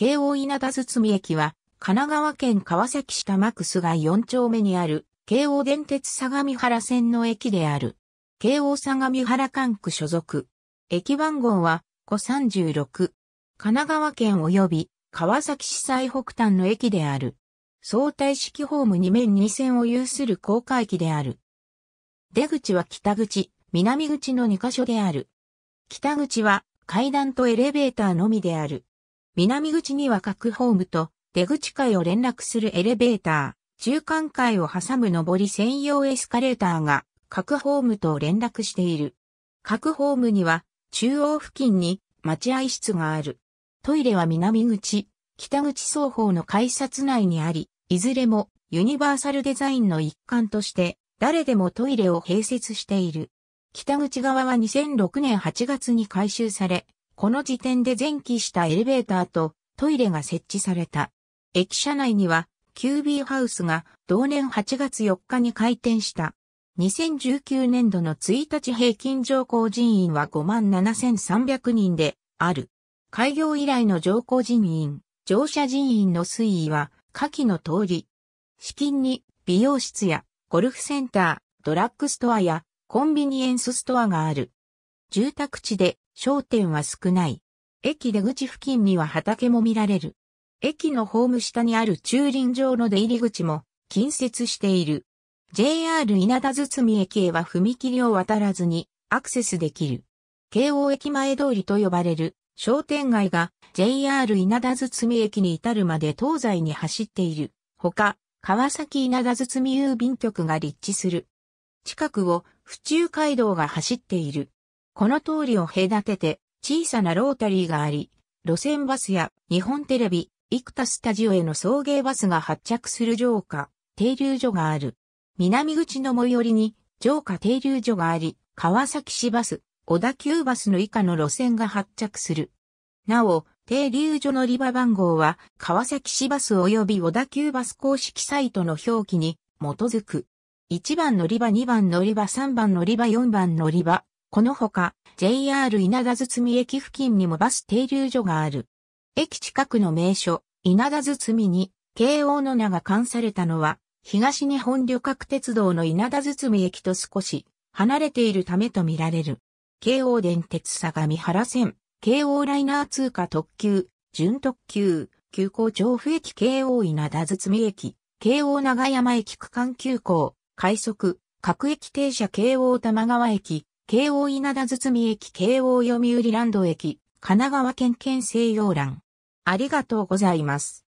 京王稲田堤駅は、神奈川県川崎市多摩区菅4丁目にある、京王電鉄相模原線の駅である。京王相模原管区所属。駅番号は、三36。神奈川県及び、川崎市最北端の駅である。相対式ホーム2面2線を有する高架駅である。出口は北口、南口の2カ所である。北口は階段とエレベーターのみである。南口には各ホームと出口階を連絡するエレベーター、中間階を挟む上り専用エスカレーターが各ホームと連絡している。各ホームには中央付近に待合室がある。トイレは南口、北口双方の改札内にあり、いずれもユニバーサルデザインの一環として誰でもトイレを併設している。北口側は2006年8月に改修され、この時点で前期したエレベーターとトイレが設置された。駅舎内には、キュービーハウスが同年8月4日に開店した。2019年度の1日平均乗降人員は57,300人である。開業以来の乗降人員、乗車人員の推移は下記の通り。資金に美容室やゴルフセンター、ドラッグストアやコンビニエンスストアがある。住宅地で商店は少ない。駅出口付近には畑も見られる。駅のホーム下にある駐輪場の出入り口も近接している。JR 稲田堤駅へは踏切を渡らずにアクセスできる。京王駅前通りと呼ばれる商店街が JR 稲田堤駅に至るまで東西に走っている。ほか、川崎稲田堤郵便局が立地する。近くを府中街道が走っている。この通りを隔てて小さなロータリーがあり、路線バスや日本テレビ、幾田スタジオへの送迎バスが発着する城下、停留所がある。南口の最寄りに城下停留所があり、川崎市バス、小田急バスの以下の路線が発着する。なお、停留所乗り場番号は、川崎市バス及び小田急バス公式サイトの表記に基づく。1番乗り場、2番乗り場、3番乗り場、4番乗り場、このほか、JR 稲田堤駅付近にもバス停留所がある。駅近くの名所、稲田堤に、慶応の名が冠されたのは、東日本旅客鉄道の稲田堤駅と少し離れているためとみられる。京王電鉄相模原線、京王ライナー通過特急、準特急、急行調布駅京王稲田堤駅、京王長山駅区間急行、快速、各駅停車京王玉川駅、京王稲田堤駅、京王読売ランド駅、神奈川県県西洋欄。ありがとうございます。